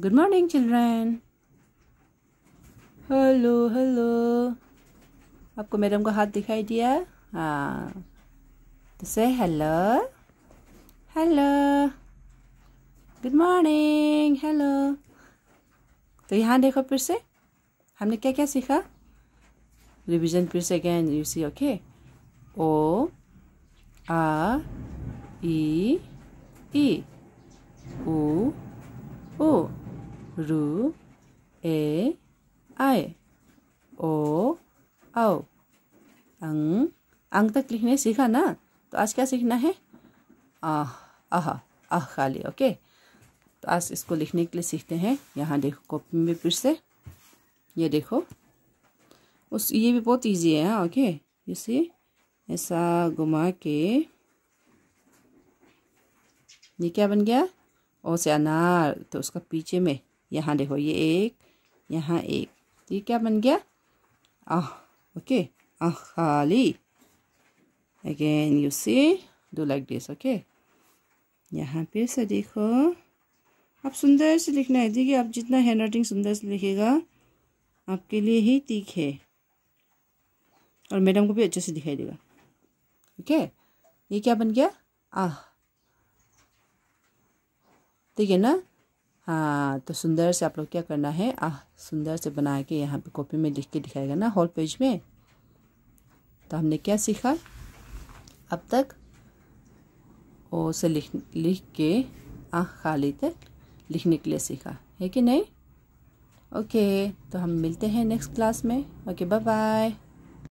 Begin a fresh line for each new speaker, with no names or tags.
good morning children hello hello आपको madam का हाथ दिखाई दिया हाँ तो से hello hello good morning hello तो यहाँ देखो फिर से हमने क्या क्या सीखा रिवीजन फिर से अगेन यू सी ओके ओ आ ई ई ओ रु ए आए ओ आओ अंग अंग तक लिखने सीखा ना तो आज क्या सीखना है आह आह आह खाली ओके तो आज इसको लिखने के लिए सीखते हैं यहाँ देखो कॉपी में फिर से ये देखो उस ये भी बहुत इजी है ओके इसी ऐसा घुमा के ये क्या बन गया ओ से अनार तो उसका पीछे में यहाँ देखो ये एक यहाँ एक ये क्या बन गया आह ओके आह खाली again you see do like this okay यहाँ पे से देखो आप सुंदर से लिखना है देखिए आप जितना हैंड राइटिंग सुंदर से लिखेगा आपके लिए ही ठीक है और मैडम को भी अच्छे से दिखाई देगा ओके ये क्या बन गया आह ठीक है ना हाँ तो सुंदर से आप लोग क्या करना है आ सुंदर से बना के यहाँ पे कॉपी में लिख के दिखाएगा ना होल पेज में तो हमने क्या सीखा अब तक ओ से लिख लिख के आँख खाली तक लिखने के लिए सीखा है कि नहीं ओके तो हम मिलते हैं नेक्स्ट क्लास में ओके बाय बाय